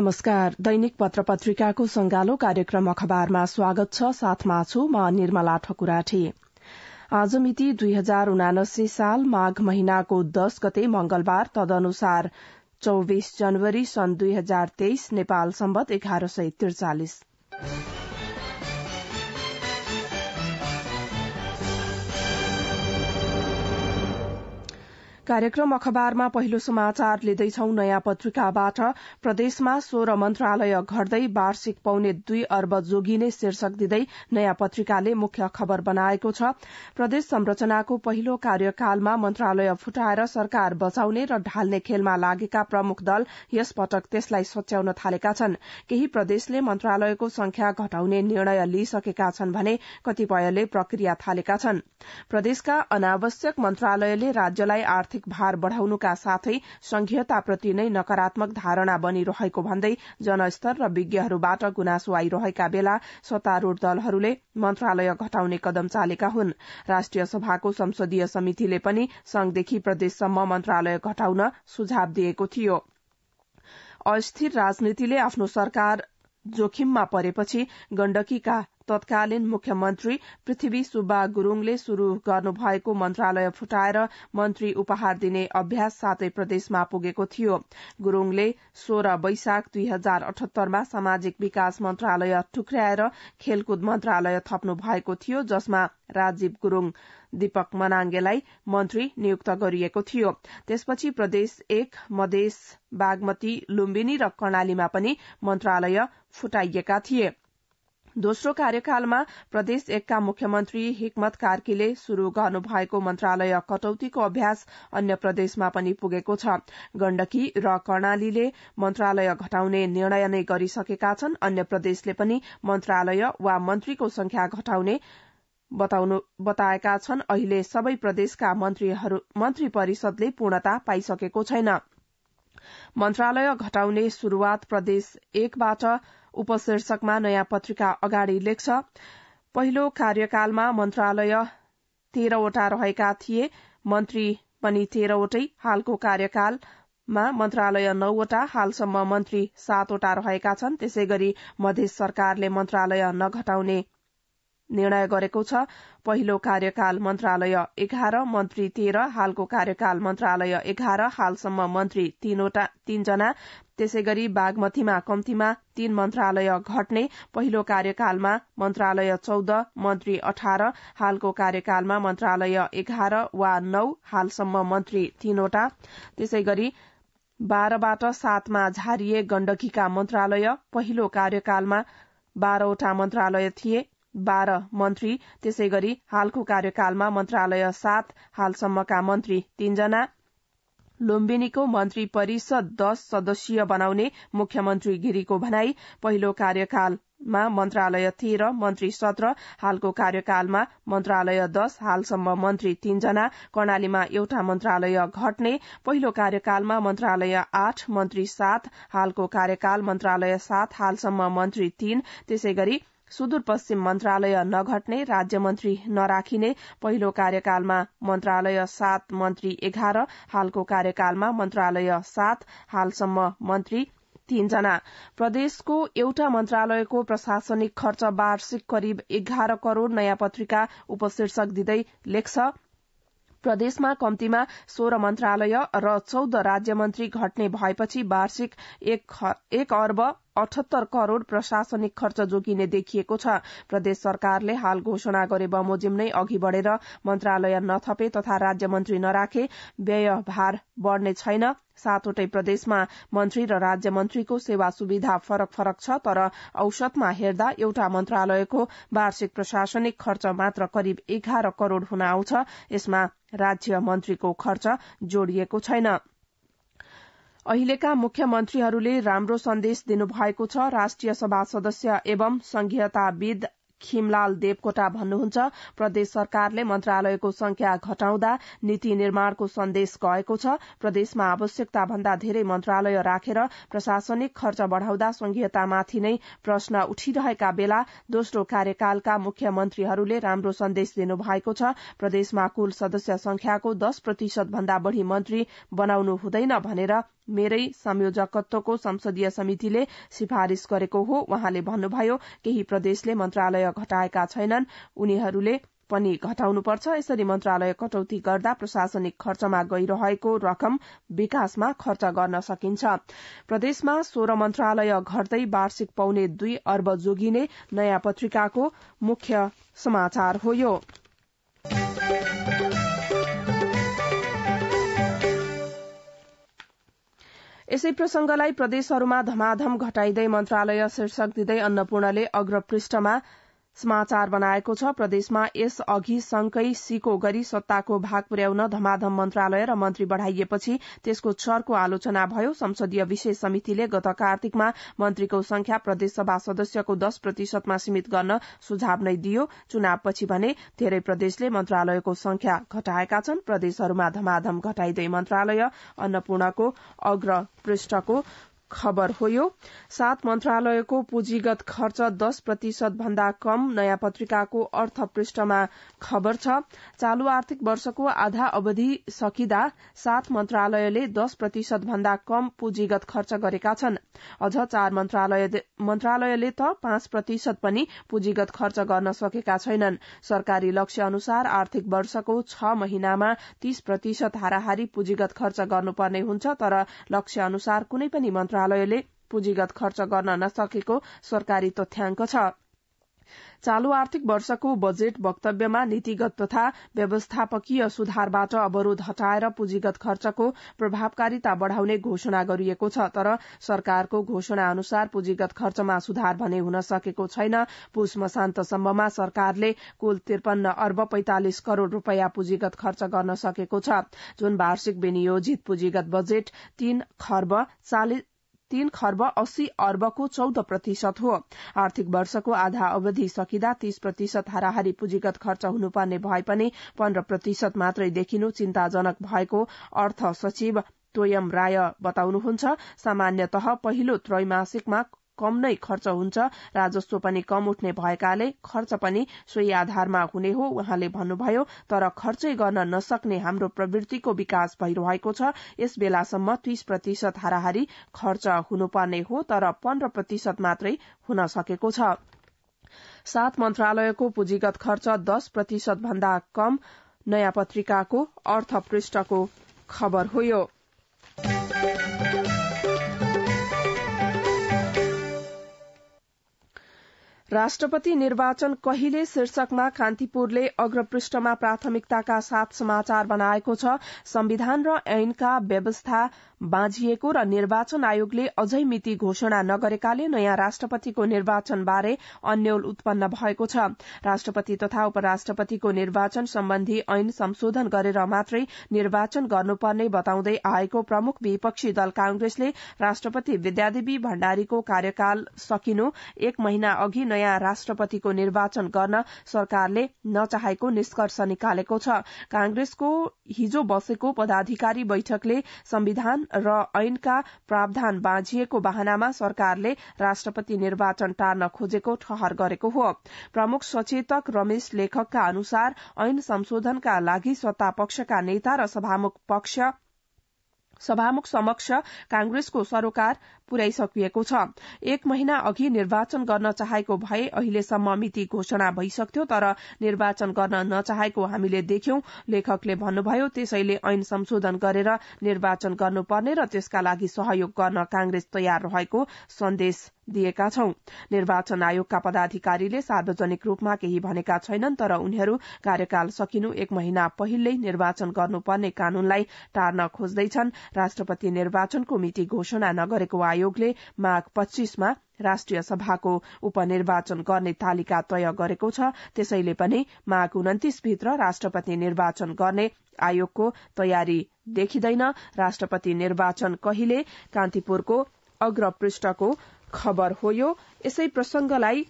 नमस्कार दैनिक पत्र पत्रिकाको संगालो कार्यक्रम अखबारमा स्वागत छ साथमा छु म निर्मला ठकुराठी आज मिति दुई हजार उनासी साल माघ महिनाको दश गते मंगलबार तदनुसार चौविस जनवरी सन् दुई हजार तेइस नेपाल सम्बत एघार सय त्रिचालिस कार्यक्रम अखबारमा पहिलो समाचार लिँदैछौ नयाँ पत्रिकाबाट प्रदेशमा सोह्र मन्त्रालय घट्दै वार्षिक पाउने दुई अर्ब जोगिने शीर्षक दिँदै नयाँ पत्रिकाले मुख्य खबर बनाएको छ प्रदेश संरचनाको पहिलो कार्यकालमा मन्त्रालय फुटाएर सरकार बचाउने र ढाल्ने खेलमा लागेका प्रमुख दल यसपटक त्यसलाई सच्याउन थालेका छन् केही प्रदेशले मन्त्रालयको संख्या घटाउने निर्णय लिइसकेका छन् भने कतिपयले प्रक्रिया थालेका छन् प्रदेशका अनावश्यक मन्त्रालयले राज्यलाई आर्थिक आर्थिक भार बढ़ाउनुका साथै संघीयताप्रति नै नकारात्मक धारणा बनिरहेको भन्दै जनस्तर र विज्ञहरूबाट गुनासो आइरहेका बेला सत्तारूढ़ दलहरूले मन्त्रालय घटाउने कदम चालेका हुन् राष्ट्रिय सभाको संसदीय समितिले पनि संघदेखि प्रदेशसम्म मन्त्रालय घटाउन सुझाव दिएको थियो अस्थिर राजनीतिले आफ्नो सरकार जोखिममा परेपछि गण्डकीका तत्कालीन मुख्यमन्त्री पृथ्वी सुब्बा गुरूङले शुरू गर्नुभएको मन्त्रालय फुटाएर मन्त्री उपहार दिने अभ्यास सातै प्रदेशमा पुगेको थियो गुरूङले सोह्र वैशाख दुई हजार अठहत्तरमा सामाजिक विकास मन्त्रालय ठुक्र्याएर खेलकुद मन्त्रालय थप्नु भएको थियो जसमा राजीव गुरूङ दीपक मनाङ्गेलाई मन्त्री नियुक्त गरिएको थियो त्यसपछि प्रदेश एक मधेस बागमती लुम्बिनी र कर्णालीमा पनि मन्त्रालय फुटाइएका थिए दोस्रो कार्यकालमा प्रदेश एकका मुख्यमन्त्री हिक्मत कार्कीले शुरू गर्नुभएको मन्त्रालय कटौतीको अभ्यास अन्य प्रदेशमा पनि पुगेको छ गण्डकी र कर्णालीले मन्त्रालय घटाउने निर्णय नै गरिसकेका छन् अन्य प्रदेशले पनि मन्त्रालय वा मन्त्रीको संख्या घटाउने बताएका छन् अहिले सबै प्रदेशका मन्त्री परिषदले पूर्णता पाइसकेको छैन मन्त्रालय घटाउने शुरूआत प्रदेश एकबाट उपशीर्षकमा नयाँ पत्रिका अगाडि लेख्छ पहिलो कार्यकालमा मन्त्रालय तेह्रवटा रहेका थिए मन्त्री पनि तेह्रवटै हालको कार्यकालमा मन्त्रालय नौवटा हालसम्म मन्त्री सातवटा रहेका छन् त्यसै गरी मधेस सरकारले मन्त्रालय नघटाउने निर्णय गरेको छ पहिलो कार्यकाल मन्त्रालय एघार मन्त्री तेह्र हालको कार्यकाल मन्त्रालय एघार हालसम्म मन्त्री तीनवटा तीनजना त्यसै गरी बागमतीमा कम्तीमा तीन मन्त्रालय घट्ने पहिलो कार्यकालमा मन्त्रालय चौध मन्त्री अठार हालको कार्यकालमा मन्त्रालय एघार वा नौ हालसम्म मन्त्री तीनवटा त्यसै गरी बाह्रबाट सातमा झारिए गण्डकीका मन्त्रालय पहिलो कार्यकालमा बाह्रवटा मन्त्रालय थिए बाह्र मन्त्री त्यसै गरी हालको कार्यकालमा मन्त्रालय सात हालसम्मका मन्त्री तीनजना लुम्बिनीको मन्त्री परिषद दश सदस्यीय बनाउने मुख्यमन्त्री गिरीको भनाई पहिलो कार्यकालमा मन्त्रालय तेह्र मन्त्री सत्र हालको कार्यकालमा मन्त्रालय दश हालसम्म मन्त्री तीनजना कर्णालीमा एउटा मन्त्रालय घट्ने पहिलो कार्यकालमा मन्त्रालय आठ मन्त्री सात हालको कार्यकाल मन्त्रालय सात हालसम्म मन्त्री तीन त्यसै गरी सुदूरपश्चिम मन्त्रालय नघट्ने राज्य मन्त्री नराखिने पहिलो कार्यकालमा मन्त्रालय सात मन्त्री एघार हालको कार्यकालमा मन्त्रालय सात हालसम्म मन्त्री तीनजना प्रदेशको एउटा मन्त्रालयको प्रशासनिक खर्च वार्षिक करिब एघार करोड़ नयाँ पत्रिका उपशीर्षक दिँदै लेख्छ प्रदेशमा कम्तीमा सोह्र मन्त्रालय र चौध राज्य मन्त्री घट्ने भएपछि वार्षिक एक अर्ब अठहत्तर करोड़ प्रशासनिक खर्च जोगिने देखिएको छ प्रदेश सरकारले हाल घोषणा गरे बमोजिम नै अघि बढ़ेर मन्त्रालय नथपे तथा राज्य मन्त्री नराखे भार बढ़ने छैन सातवटै प्रदेशमा मन्त्री र राज्य मन्त्रीको सेवा सुविधा फरक फरक छ तर औसतमा हेर्दा एउटा मन्त्रालयको वार्षिक प्रशासनिक खर्च मात्र करिब एघार करोड़ हुन आउँछ यसमा राज्य मन्त्रीको खर्च जोड़िएको छैन अहिलेका मुख्यमन्त्रीहरूले राम्रो सन्देश दिनुभएको छ राष्ट्रिय सभा सदस्य एवं संघीयताविद खिमलाल देवकोटा भन्नुहुन्छ प्रदेश सरकारले मन्त्रालयको संख्या घटाउँदा नीति निर्माणको सन्देश गएको छ प्रदेशमा आवश्यकता भन्दा धेरै मन्त्रालय राखेर प्रशासनिक खर्च बढ़ाउँदा संघीयतामाथि नै प्रश्न उठिरहेका बेला दोस्रो कार्यकालका मुख्यमन्त्रीहरूले राम्रो सन्देश दिनुभएको छ प्रदेशमा कुल सदस्य संख्याको दश प्रतिशत भन्दा बढ़ी मन्त्री बनाउनु हुँदैन भनेर मेरै संयोजकत्वको संसदीय समितिले सिफारिश गरेको हो उहाँले भन्नुभयो केही प्रदेशले मन्त्रालय घटाएका छैनन् उनीहरूले पनि घटाउनुपर्छ यसरी मन्त्रालय कटौती गर्दा प्रशासनिक खर्चमा गइरहेको रकम विकासमा खर्च गर्न सकिन्छ प्रदेशमा सोह्र मन्त्रालय घट्दै वार्षिक पाउने दुई अर्ब जोगिने नयाँ पत्रिकाको मुख्य समाचार हो यसै प्रसंगलाई प्रदेशहरूमा धमाधम घटाइँदै मन्त्रालय शीर्षक दिँदै अन्नपूर्णले अग्रपृष्ठमा समाचार बनाएको छ प्रदेशमा यस अघि संघकै सिको गरी सत्ताको भाग पुर्याउन धमाधम मन्त्रालय र मन्त्री बढ़ाइएपछि त्यसको छरको आलोचना भयो संसदीय विशेष समितिले गत कार्तिकमा मन्त्रीको संख्या प्रदेशसभा सदस्यको दश प्रतिशतमा सीमित गर्न सुझाव नै दियो चुनावपछि भने धेरै प्रदेशले मन्त्रालयको संख्या घटाएका छन् प्रदेशहरूमा धमाधम घटाइँदै मन्त्रालय अन्नपूर्णको अग्र पृष्ठको खबर हो यो सात मन्त्रालयको पुँजीगत खर्च दश प्रतिशत भन्दा कम नयाँ पत्रिकाको अर्थ पृष्ठमा खबर छ चालू आर्थिक वर्षको आधा अवधि सकिँदा सात मन्त्रालयले दश प्रतिशत भन्दा कम पुँजीगत खर्च गरेका छन् अझ चार मन्त्रालयले त पाँच प्रतिशत पनि पुँजीगत खर्च गर्न सकेका छैनन् सरकारी लक्ष्य अनुसार आर्थिक वर्षको छ महिनामा तीस प्रतिशत हाराहारी पुँजीगत खर्च गर्नुपर्ने हुन्छ तर लक्ष्य अनुसार कुनै पनि मन्त्रालय मन्त्रालयले पुँजीगत खर्च गर्न नसकेको सरकारी तथ्याङ्क छ चालू आर्थिक वर्षको बजेट वक्तव्यमा नीतिगत तथा व्यवस्थापकीय सुधारबाट अवरोध हटाएर पुँजीगत खर्चको प्रभावकारिता बढ़ाउने घोषणा गरिएको छ तर सरकारको घोषणा अनुसार पुँजीगत खर्चमा सुधार भने हुन सकेको छैन पुष मशान्तसम्ममा सरकारले कुल त्रिपन्न अर्ब पैंतालिस करोड़ रूपियाँ पुँजीगत खर्च गर्न सकेको छ जुन वार्षिक विनियोजित पुँजीगत बजेट तीन खर्ब चालिस तीन खर्ब अस्सी अर्बको चौध प्रतिशत हो आर्थिक वर्षको आधा अवधि सकिँदा तीस प्रतिशत हाराहारी पुँजीगत खर्च हुनुपर्ने भए पनि पन्ध्र प्रतिशत मात्रै देखिनु चिन्ताजनक भएको अर्थ सचिव तोयम राय बताउनुहुन्छ सामान्यत पहिलो त्रैमासिकमा कम नै खर्च हुन्छ राजस्व पनि कम उठ्ने भएकाले खर्च पनि सोही आधारमा हुने हो उहाँले भन्नुभयो तर खर्चै गर्न नसक्ने हाम्रो प्रवृत्तिको विकास भइरहेको छ यस बेलासम्म तीस प्रतिशत हाराहारी खर्च हुनुपर्ने हो तर पन्ध्र प्रतिशत मात्रै हुन सकेको छ सात मन्त्रालयको पुँजीगत खर्च दस प्रतिशत भन्दा कम नयाँ पत्रिकाको अर्थपृष्ठको खबर हो राष्ट्रपति निर्वाचन कहिले शीर्षकमा कान्तिपुरले अग्रपृष्ठमा प्राथमिकताका साथ समाचार बनाएको छ संविधान र ऐनका व्यवस्था बाँझिएको र निर्वाचन आयोगले अझै मिति घोषणा नगरेकाले नयाँ राष्ट्रपतिको निर्वाचन बारे अन्यल उत्पन्न भएको छ राष्ट्रपति तथा उपराष्ट्रपतिको निर्वाचन सम्बन्धी ऐन संशोधन गरेर मात्रै निर्वाचन गर्नुपर्ने बताउँदै आएको प्रमुख विपक्षी दल कांग्रेसले राष्ट्रपति विद्यादेवी भण्डारीको कार्यकाल सकिनु एक महिना अघि नयाँ राष्ट्रपतिको निर्वाचन गर्न सरकारले नचाहेको निष्कर्ष निकालेको छ कांग्रेसको हिजो बसेको पदाधिकारी बैठकले संविधान र ऐनका प्रावधान बाँझिएको बहानामा सरकारले राष्ट्रपति निर्वाचन टार्न खोजेको ठहर गरेको हो प्रमुख सचेतक रमेश लेखकका अनुसार ऐन संशोधनका लागि सत्ता पक्षका नेता र सभामुख पक्ष सभामुख समक्ष कांग्रेसको सरोकार पुर्याइसकिएको छ एक महिना अघि निर्वाचन गर्न चाहेको भए अहिलेसम्म मिति घोषणा भइसक्थ्यो तर निर्वाचन गर्न नचाहेको हामीले देख्यौं लेखकले भन्नुभयो त्यसैले ऐन संशोधन गरेर निर्वाचन गर्नुपर्ने र त्यसका लागि सहयोग गर्न कांग्रेस तयार रहेको सन्देश दिएका छौं निर्वाचन आयोगका पदाधिकारीले सार्वजनिक रूपमा केही भनेका छैनन् तर उनीहरू कार्यकाल सकिनु एक महिना पहिल्यै निर्वाचन गर्नुपर्ने कानूनलाई टार्न खोज्दैछन् राष्ट्रपति निर्वाचनको मिति घोषणा नगरेको आयोगले माघ पच्चीसमा राष्ट्रिय सभाको उपनिर्वाचन गर्ने तालिका तय गरेको छ त्यसैले पनि माघ उन्तिस भित्र राष्ट्रपति निर्वाचन गर्ने आयोगको तयारी देखिँदैन राष्ट्रपति निर्वाचन कहिले कान्तिपुरको अग्रपृष्ठको खबर हो यो यसै प्रसंगलाई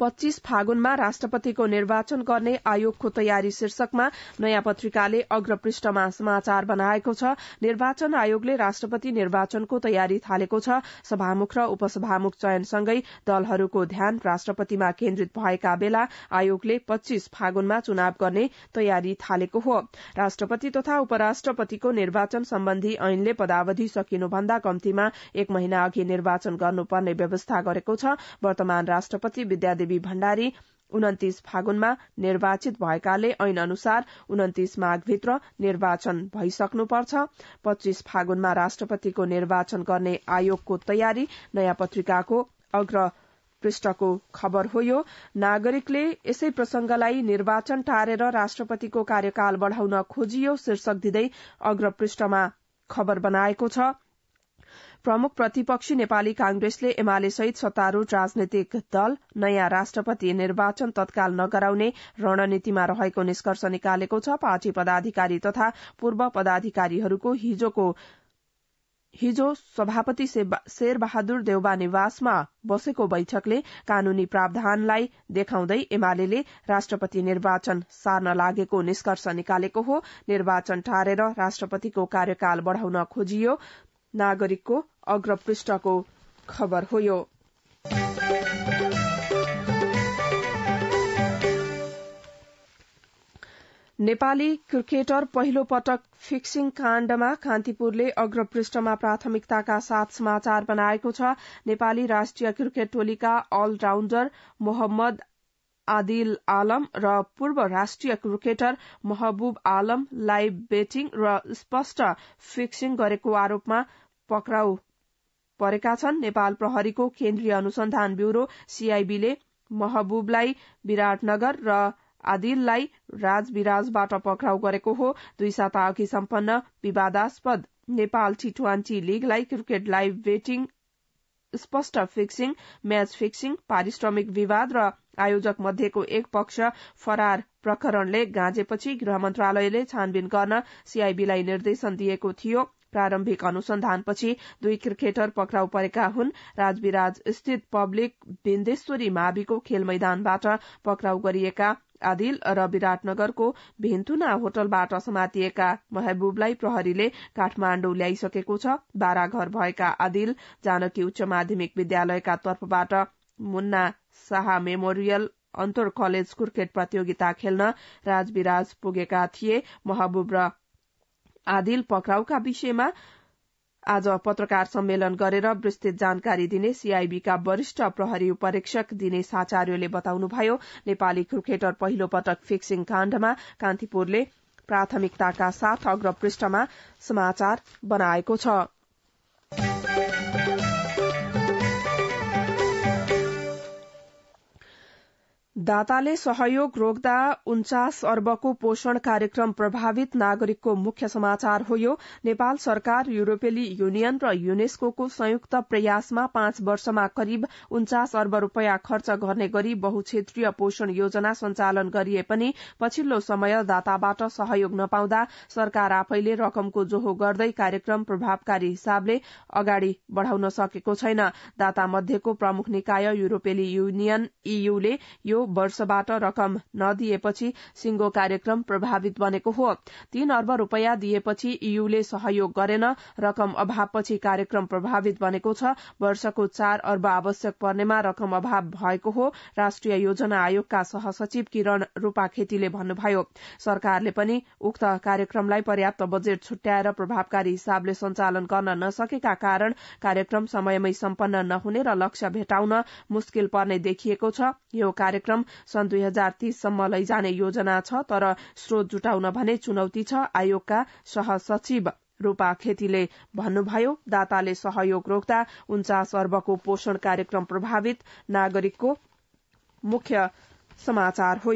पच्चीस फागुनमा राष्ट्रपतिको निर्वाचन गर्ने आयोगको तयारी शीर्षकमा नयाँ पत्रिकाले अग्रपृष्ठमा समाचार बनाएको छ निर्वाचन आयोगले राष्ट्रपति निर्वाचनको तयारी थालेको छ सभामुख र उपसभामुख चयनसँगै दलहरूको ध्यान राष्ट्रपतिमा केन्द्रित भएका बेला आयोगले पच्चीस फागुनमा चुनाव गर्ने तयारी थालेको हो राष्ट्रपति तथा उपराष्ट्रपतिको निर्वाचन सम्बन्धी ऐनले पदावधि सकिनुभन्दा कम्तीमा एक महिना अघि निर्वाचन गर्नुपर्ने व्यवस्था गरेको छ वर्तमान राष्ट्रपति विद्यादेवी केबी भण्डारी उन्तिस फागुनमा निर्वाचित भएकाले ऐन अनुसार उन्तिस माघभित्र निर्वाचन भइसक्नुपर्छ पच्चीस फागुनमा राष्ट्रपतिको निर्वाचन गर्ने आयोगको तयारी नयाँ पत्रिकाको अग्र पृष्ठको खबर हो यो नागरिकले यसै प्रसंगलाई निर्वाचन टारेर राष्ट्रपतिको कार्यकाल बढ़ाउन खोजियो शीर्षक दिँदै पृष्ठमा खबर बनाएको छ प्रमुख प्रतिपक्षी नेपाली कांग्रेसले एमाले सहित सत्तारूढ़ राजनैतिक दल नयाँ राष्ट्रपति निर्वाचन तत्काल नगराउने रणनीतिमा रहेको निष्कर्ष निकालेको छ पार्टी पदाधिकारी तथा पूर्व पदाधिकारीहरूको हिजो सभापति शेरबहादुर देउबा निवासमा बसेको बैठकले कानूनी प्रावधानलाई देखाउँदै एमाले राष्ट्रपति निर्वाचन सार्न लागेको निष्कर्ष निकालेको हो निर्वाचन टारेर राष्ट्रपतिको कार्यकाल बढ़ाउन खोजियो नागरिकको अग्र खबर हो यो नेपाली क्रिकेटर पहिलो पटक फिक्सिङ काण्डमा कान्तिपुरले अग्रपृष्ठमा प्राथमिकताका साथ समाचार बनाएको छ नेपाली राष्ट्रिय क्रिकेट टोलीका अलराउण्डर मोहम्मद आदिल आलम र पूर्व राष्ट्रिय cricketer Mahbub Alam live betting र स्पष्ट फिक्सिङ गरेको आरोपमा पक्राउ परेका छन् नेपाल प्रहरीको केन्द्रीय अनुसन्धान ब्यूरो सीआईबीले महबुबलाई विराटनगर र आदिललाई राजविराजबाट पक्राउ गरेको हो दुई साता अघि सम्पन्न विवादास्पद नेपाल टी ट्वेन्टी लीगलाई क्रिकेट लाइभ बेटिङ स्पष्ट फिक्सिङ म्याच फिक्सिङ पारिश्रमिक विवाद र आयोजक मध्येको एक पक्ष फरार प्रकरणले गाँजेपछि गृह मन्त्रालयले छानबिन गर्न सीआईबीलाई निर्देशन दिएको थियो प्रारम्भिक अनुसन्धानपछि दुई क्रिकेटर पक्राउ परेका हुन् राजविराज स्थित पब्लिक बिन्देश्वरी माविको खेल मैदानबाट पक्राउ गरिएका आदिल र विराटनगरको भेन्थुना होटलबाट समातिएका महबुबलाई प्रहरीले काठमाण्डु ल्याइसकेको छ बाराघर भएका आदिल जानकी उच्च माध्यमिक विद्यालयका तर्फबाट मुन्ना शाह मेमोरियल अन्तर कलेज क्रिकेट प्रतियोगिता खेल्न राजविराज पुगेका थिए महबुब र आदिल पक्राउका विषयमा आज पत्रकार सम्मेलन गरेर विस्तृत जानकारी दिने सीआईबीका वरिष्ठ प्रहरी उपरीक्षक दिनेश आचार्यले बताउनुभयो नेपाली क्रिकेटर पहिलो पटक फिक्सिङ काण्डमा कान्तिपुरले प्राथमिकताका साथ अग्रपृष्ठमा समाचार बनाएको छ दाताले सहयोग रोक्दा उन्चास अर्बको पोषण कार्यक्रम प्रभावित नागरिकको मुख्य समाचार हो यो नेपाल सरकार युरोपेली युनियन र युनेस्को संयुक्त प्रयासमा पाँच वर्षमा करिब उन्चास अर्ब रूपियाँ खर्च गर्ने गरी बहुक्षेत्रीय पोषण योजना सञ्चालन गरिए पनि पछिल्लो समय दाताबाट सहयोग नपाउँदा सरकार आफैले रकमको जोहो गर्दै कार्यक्रम प्रभावकारी हिसाबले अगाडि बढ़ाउन सकेको छैन दाता मध्येको प्रमुख निकाय युरोपेली युनियन ईयूले यो वर्षबाट रकम नदिएपछि सिंगो कार्यक्रम प्रभावित बनेको हो तीन अर्ब रूपियाँ दिएपछि ईयूले सहयोग गरेन रकम अभावपछि कार्यक्रम प्रभावित बनेको छ वर्षको चार अर्ब आवश्यक पर्नेमा रकम अभाव भएको हो राष्ट्रिय योजना आयोगका सहसचिव किरण रूपा खेतीले भन्नुभयो सरकारले पनि उक्त कार्यक्रमलाई पर्याप्त बजेट छुट्याएर प्रभावकारी हिसाबले सञ्चालन गर्न नसकेका कारण कार्यक्रम समयमै सम्पन्न नहुने र लक्ष्य भेटाउन मुस्किल पर्ने देखिएको छ यो कार्यक्रम कार्यक्रम सन् दुई हजार तीससम्म लैजाने योजना छ तर स्रोत जुटाउन भने चुनौती छ आयोगका सहसचिव रूपा खेतीले भन्नुभयो दाताले सहयोग रोक्दा उन्चास अर्बको पोषण कार्यक्रम प्रभावित नागरिकको मुख्य समाचार हो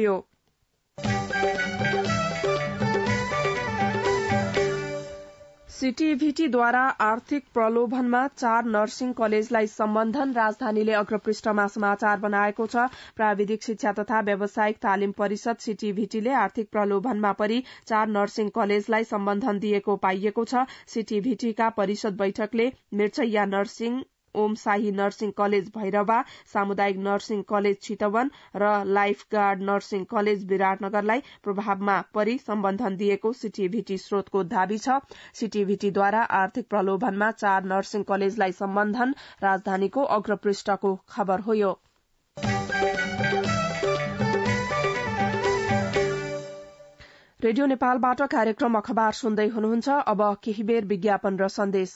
द्वारा आर्थिक प्रलोभनमा चार नर्सिङ कलेजलाई सम्बन्धन राजधानीले अग्रपृष्ठमा समाचार बनाएको छ प्राविधिक शिक्षा तथा व्यावसायिक तालिम परिषद सिटीभिटीले आर्थिक प्रलोभनमा परि चार नर्सिङ कलेजलाई सम्बन्धन दिएको पाइएको छ सिटीभिटीका परिषद बैठकले मिर्चैया नर्सिङ ओम शाही नर्सिङ कलेज भैरवा सामुदायिक नर्सिङ कलेज चितवन र लाइफ गार्ड नर्सिङ कलेज विराटनगरलाई प्रभावमा परि सम्बन्धन दिएको सिटिभिटी स्रोतको दावी छ सिटीभीटीद्वारा आर्थिक प्रलोभनमा चार नर्सिङ कलेजलाई सम्बन्धन राजधानीको अग्रपृष्ठको खबर हो रेडियो नेपालबाट कार्यक्रम अखबार सुन्दै हुनुहुन्छ अब केही बेर विज्ञापन र सन्देश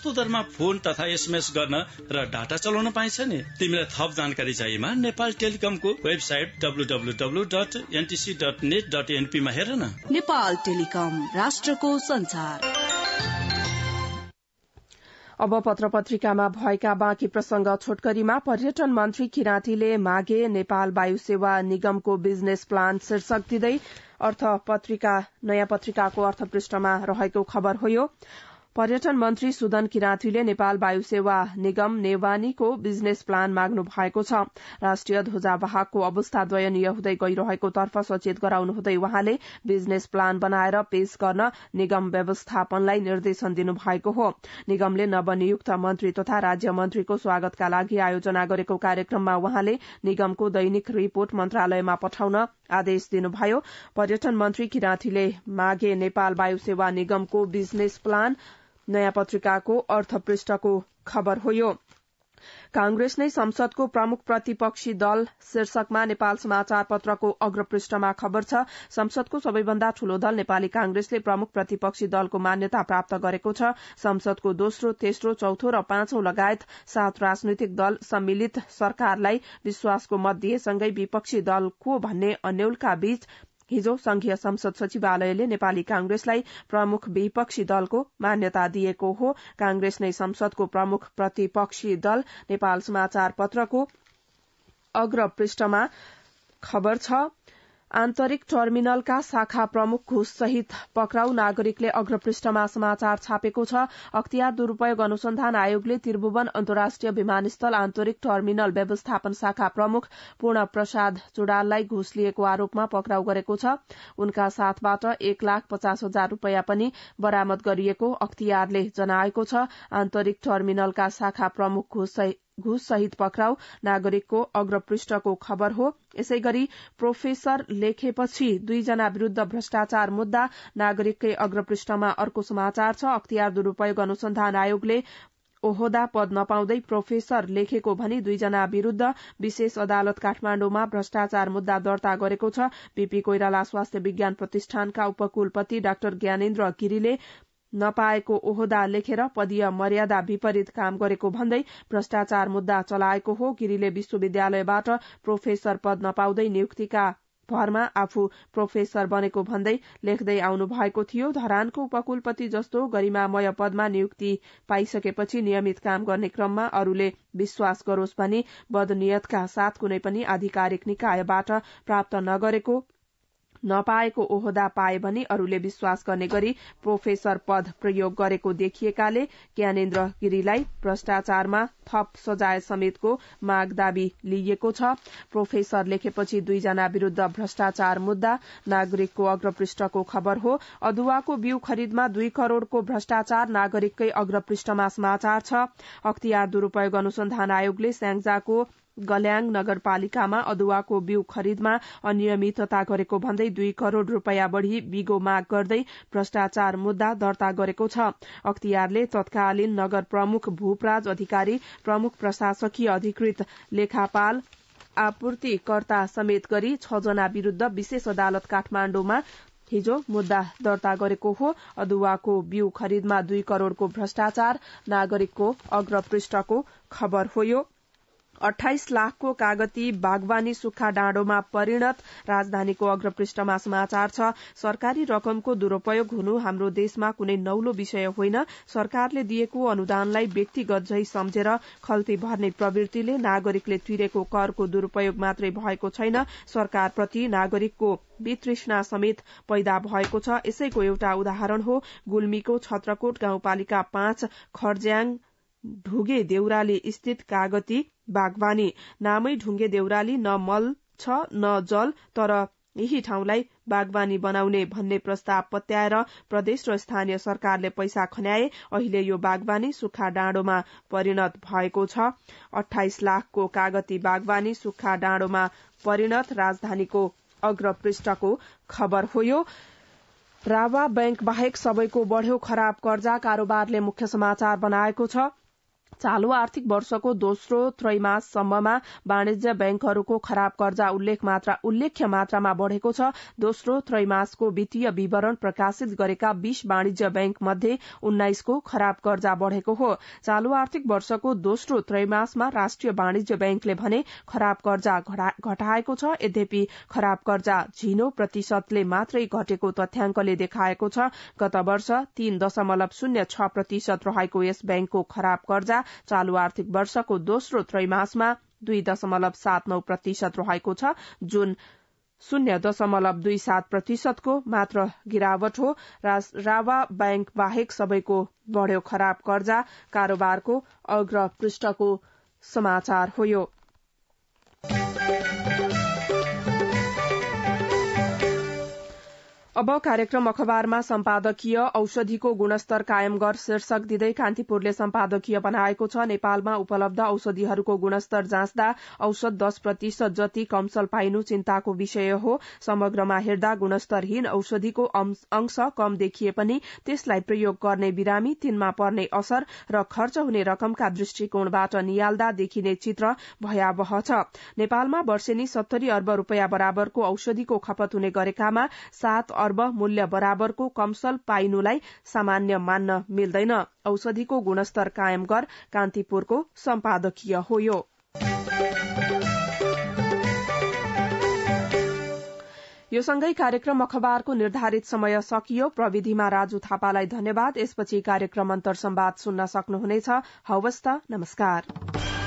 सस्तो दरमा फोन तथा एसएमएस गर्न र डाटा चलाउन पाइन्छ नि तिमीलाई थप जानकारी चाहिएमा नेपाल टेलिकमको website W dot NTC dot net dot एनपीमा हेर न नेपाल टेलिकम राष्ट्रको संसार अब पत्र पत्रिकामा भएका बाँकी प्रसंग छोटकरीमा पर्यटन मन्त्री किराँतीले मागे नेपाल वायु सेवा निगमको बिजनेस प्लान शीर्षक दिँदै अर्थ पत्रिका नयाँ पत्रिकाको अर्थपृष्ठमा रहेको खबर हो पर्यटन मन्त्री सुदन किराँतीले नेपाल वायु सेवा निगम नेवानीको बिजनेस प्लान माग्नु भएको छ राष्ट्रिय ध्वजावाहकको अवस्था दयनीय हुँदै गइरहेको तर्फ सचेत गराउनुहुँदै वहाँले बिजनेस प्लान बनाएर पेश गर्न निगम व्यवस्थापनलाई निर्देशन दिनुभएको हो निगमले नवनियुक्त मन्त्री तथा राज्य मन्त्रीको स्वागतका लागि आयोजना गरेको कार्यक्रममा वहाँले निगमको दैनिक रिपोर्ट मन्त्रालयमा पठाउन आदेश दिनुभयो पर्यटन मन्त्री किराँतीले मागे नेपाल वायु सेवा निगमको बिजनेस प्लान नयाँ पत्रिकाको अर्थ खबर हो यो कांग्रेस नै संसदको प्रमुख प्रतिपक्षी दल शीर्षकमा नेपाल समाचार पत्रको अग्रपृष्ठमा खबर छ संसदको सबैभन्दा ठूलो दल नेपाली कांग्रेसले प्रमुख प्रतिपक्षी दलको मान्यता प्राप्त गरेको छ संसदको दोस्रो तेस्रो चौथो र पाँचौं लगायत सात राजनैतिक दल सम्मिलित सरकारलाई विश्वासको मत दिएसँगै विपक्षी दल को भन्ने अन्यौलका बीच हिजो संघीय संसद सचिवालयले नेपाली कांग्रेसलाई प्रमुख विपक्षी दलको मान्यता दिएको हो कांग्रेस नै संसदको प्रमुख प्रतिपक्षी दल नेपाल समाचार पत्रको अग्रपृष्ठमा खबर छ आन्तरिक टर्मिनलका शाखा प्रमुख सहित पक्राउ नागरिकले अग्रपृष्ठमा समाचार छापेको छ अख्तियार दुरूपयोग अनुसन्धान आयोगले त्रिभुवन अन्तर्राष्ट्रिय विमानस्थल आन्तरिक टर्मिनल व्यवस्थापन शाखा प्रमुख पूर्ण प्रसाद चुडाललाई घुस लिएको आरोपमा पक्राउ गरेको छ उनका साथबाट एक लाख पचास हजार रूपियाँ पनि बरामद गरिएको अख्तियारले जनाएको छ आन्तरिक टर्मिनलका शाखा प्रमुख सहित घुस सहित पक्राउ नागरिकको अग्रपृष्ठको खबर हो यसै गरी प्रोफेसर लेखेपछि दुईजना विरूद्ध भ्रष्टाचार मुद्दा नागरिककै अग्रपृष्ठमा अर्को समाचार छ अख्तियार दुरूपयोग अनुसन्धान आयोगले ओहोदा पद नपाउँदै प्रोफेसर लेखेको भनी दुईजना विरूद्ध विशेष अदालत काठमाण्डुमा भ्रष्टाचार मुद्दा दर्ता गरेको छ बीपी कोइराला स्वास्थ्य विज्ञान प्रतिष्ठानका उपकुलपति डाक्टर ज्ञानेन्द्र गिरीले नपाएको ओहदा लेखेर पदीय मर्यादा विपरीत काम गरेको भन्दै भ्रष्टाचार मुद्दा चलाएको हो गिरीले विश्वविद्यालयबाट प्रोफेसर पद नपाउँदै नियुक्तिका भरमा आफू प्रोफेसर बनेको भन्दै लेख्दै आउनु भएको थियो धरानको उपकुलपति जस्तो गरिमामय पदमा नियुक्ति पाइसकेपछि नियमित काम गर्ने क्रममा अरूले विश्वास गरोस् भनी बदनियतका साथ कुनै पनि आधिकारिक निकायबाट प्राप्त नगरेको नपाएको ओहदा पाए भने अरूले विश्वास गर्ने गरी प्रोफेसर पद प्रयोग गरेको देखिएकाले ज्ञानेन्द्र गिरीलाई भ्रष्टाचारमा थप सजाय समेतको माग दावी लिइएको छ प्रोफेसर लेखेपछि दुईजना विरूद्ध भ्रष्टाचार मुद्दा नागरिकको अग्रपृष्ठको खबर हो अदुवाको बिउ खरिदमा दुई करोड़को भ्रष्टाचार नागरिककै अग्रपृष्ठमा समाचार छ अख्तियार दुरूपयोग अनुसन्धान आयोगले स्याङ्जाको गल्याङ नगरपालिकामा अदुवाको बिउ खरिदमा अनियमितता गरेको भन्दै दुई करोड़ रूपियाँ बढ़ी बिगो माग गर्दै भ्रष्टाचार मुद्दा दर्ता गरेको छ अख्तियारले तत्कालीन नगर प्रमुख भूपराज अधिकारी प्रमुख प्रशासकीय अधिकृत लेखापाल आपूर्तिकर्ता समेत गरी छ जना विरूद्ध विशेष अदालत काठमाण्डुमा हिजो मुद्दा दर्ता गरेको हो अदुवाको बिउ खरिदमा दुई करोड़को भ्रष्टाचार नागरिकको अग्रपृष्ठको खबर हो अठाइस लाखको कागती बागवानी सुक्खा डाँडोमा परिणत राजधानीको अग्रपृष्ठमा समाचार छ सरकारी रकमको दुरूपयोग हुनु हाम्रो देशमा कुनै नौलो विषय होइन सरकारले दिएको अनुदानलाई व्यक्तिगत झै सम्झेर खल्ती भर्ने प्रवृत्तिले नागरिकले तिरेको करको दुरूपयोग मात्रै भएको छैन सरकारप्रति नागरिकको वितृष्णा समेत पैदा भएको छ यसैको एउटा उदाहरण हो गुल्मीको छत्रकोट गाउँपालिका पाँच खर्ज्याङ ढुगे देउराले स्थित कागती बागवानी नामै ढुङ्गे देउराली न मल छ न जल तर यही ठाउँलाई बागवानी बनाउने भन्ने प्रस्ताव पत्याएर प्रदेश र स्थानीय सरकारले पैसा खन्याए अहिले यो बागवानी सुक्खा डाँडोमा परिणत भएको छ अठाइस लाखको कागती बागवानी सुक्खा डाँडोमा परिणत राजधानीको अग्रपृष्ठको खबर हो यो रावा बैंक बाहेक सबैको बढ़्यो खराब कर्जा कारोबारले मुख्य समाचार बनाएको छ चालु आर्थिक वर्षको दोस्रो त्रैमाससम्ममा वाणिज्य ब्याङ्कहरूको खराब कर्जा उल्लेख मात्रा उल्लेख्य मात्रामा बढ़ेको छ दोस्रो त्रैमासको वित्तीय विवरण प्रकाशित गरेका बीस वाणिज्य ब्याङ्क मध्ये उन्नाइसको खराब कर्जा बढ़ेको हो चालु आर्थिक वर्षको दोस्रो त्रैमासमा राष्ट्रिय वाणिज्य ब्याङ्कले भने खराब कर्जा घटाएको छ यद्यपि खराब कर्जा झिनो प्रतिशतले मात्रै घटेको तथ्याङ्कले देखाएको छ गत वर्ष तीन दशमलव शून्य छ प्रतिशत रहेको यस ब्याङ्कको खराब कर्जा चालू आर्थिक वर्षको दोस्रो त्रैमासमा दुई दशमलव सात नौ प्रतिशत रहेको छ जुन शून्य दशमलव दुई सात प्रतिशतको मात्र गिरावट हो रावा बैंक बाहेक सबैको बढ़्यो खराब कर्जा कारोबारको अग्र पृष्ठको समाचार हो अब कार्यक्रम अखबारमा सम्पादकीय औषधिको गुणस्तर कायम गर शीर्षक दिँदै कान्तिपुरले सम्पादकीय बनाएको छ नेपालमा उपलब्ध औषधिहरूको गुणस्तर जाँच्दा औषध दश प्रतिशत जति कमसल पाइनु चिन्ताको विषय हो समग्रमा हेर्दा गुणस्तरहीन औषधिको अंश कम देखिए पनि त्यसलाई प्रयोग गर्ने बिरामी तिनमा पर्ने असर र खर्च हुने रकमका दृष्टिकोणबाट नियाल्दा देखिने चित्र भयावह छ नेपालमा वर्षेनी सत्तरी अर्ब रूपियाँ बराबरको औषधिको खपत हुने गरेकामा सात मूल्य बराबरको कमसल पाइनुलाई सामान्य मान्न मिल्दैन औषधिको गुणस्तर कायम गर कान्तिपुरको सम्पादकीय हो यो यो सँगै कार्यक्रम अखबारको निर्धारित समय सकियो प्रविधिमा राजु थापालाई धन्यवाद यसपछि कार्यक्रम अन्तर सम्वाद सुन्न सक्नुहुनेछ नमस्कार